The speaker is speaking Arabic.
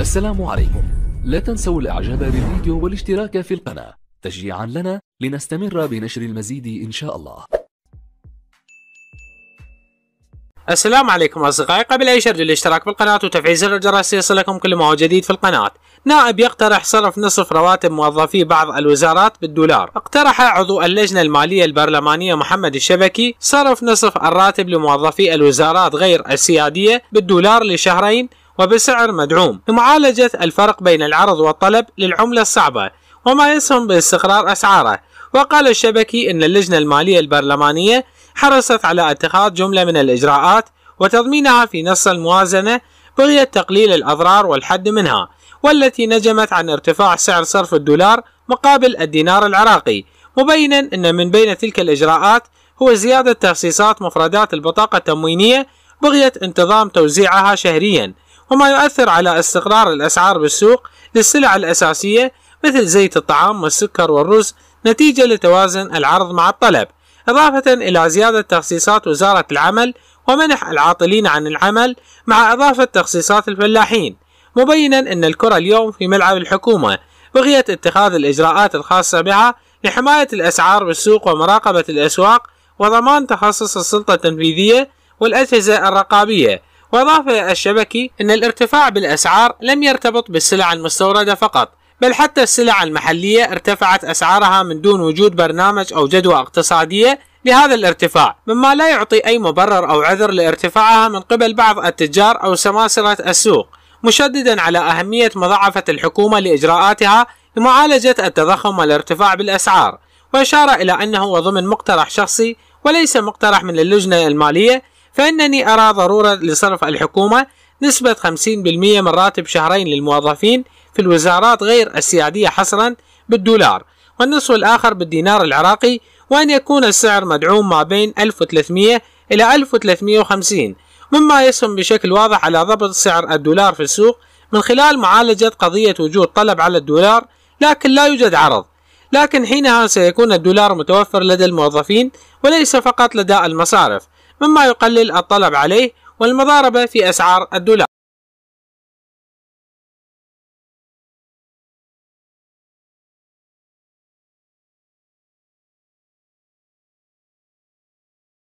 السلام عليكم لا تنسوا الاعجاب بالفيديو والاشتراك في القناة تشجيعا لنا لنستمر بنشر المزيد ان شاء الله السلام عليكم اصدقائي قبل اي شر الاشتراك بالقناة وتفعيل زر الجرس ليصلكم كل ما هو جديد في القناة نائب يقترح صرف نصف رواتب موظفي بعض الوزارات بالدولار اقترح عضو اللجنة المالية البرلمانية محمد الشبكي صرف نصف الراتب لموظفي الوزارات غير السيادية بالدولار لشهرين وبسعر مدعوم لمعالجة الفرق بين العرض والطلب للعملة الصعبة وما يسهم باستقرار أسعاره وقال الشبكي أن اللجنة المالية البرلمانية حرصت على اتخاذ جملة من الإجراءات وتضمينها في نص الموازنة بغية تقليل الأضرار والحد منها والتي نجمت عن ارتفاع سعر صرف الدولار مقابل الدينار العراقي مبينا أن من بين تلك الإجراءات هو زيادة تخصيصات مفردات البطاقة التموينية بغية انتظام توزيعها شهريا وما يؤثر على استقرار الأسعار بالسوق للسلع الأساسية مثل زيت الطعام والسكر والرز نتيجة لتوازن العرض مع الطلب إضافة إلى زيادة تخصيصات وزارة العمل ومنح العاطلين عن العمل مع إضافة تخصيصات الفلاحين مبينا أن الكرة اليوم في ملعب الحكومة بغية اتخاذ الإجراءات الخاصة بها لحماية الأسعار بالسوق ومراقبة الأسواق وضمان تخصص السلطة التنفيذية والأجهزة الرقابية وأضاف الشبكي أن الارتفاع بالأسعار لم يرتبط بالسلع المستوردة فقط بل حتى السلع المحلية ارتفعت أسعارها من دون وجود برنامج أو جدوى اقتصادية لهذا الارتفاع مما لا يعطي أي مبرر أو عذر لارتفاعها من قبل بعض التجار أو سماسرة السوق مشددا على أهمية مضاعفة الحكومة لإجراءاتها لمعالجة التضخم والارتفاع بالأسعار وأشار إلى أنه ضمن مقترح شخصي وليس مقترح من اللجنة المالية فإنني أرى ضرورة لصرف الحكومة نسبة 50% من راتب شهرين للموظفين في الوزارات غير السيادية حصرا بالدولار والنصف الآخر بالدينار العراقي وأن يكون السعر مدعوم ما بين 1300 إلى 1350 مما يسهم بشكل واضح على ضبط سعر الدولار في السوق من خلال معالجة قضية وجود طلب على الدولار لكن لا يوجد عرض لكن حينها سيكون الدولار متوفر لدى الموظفين وليس فقط لدى المصارف مما يقلل الطلب عليه والمضاربة في أسعار الدولار